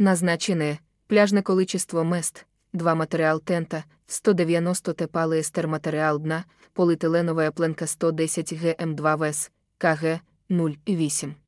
Назначене пляжне количество мест, 2 матеріал тента, 190 тепали лиестер материал дна, полиэтиленовая пленка 110 ГМ2 ВС, КГ 0,8.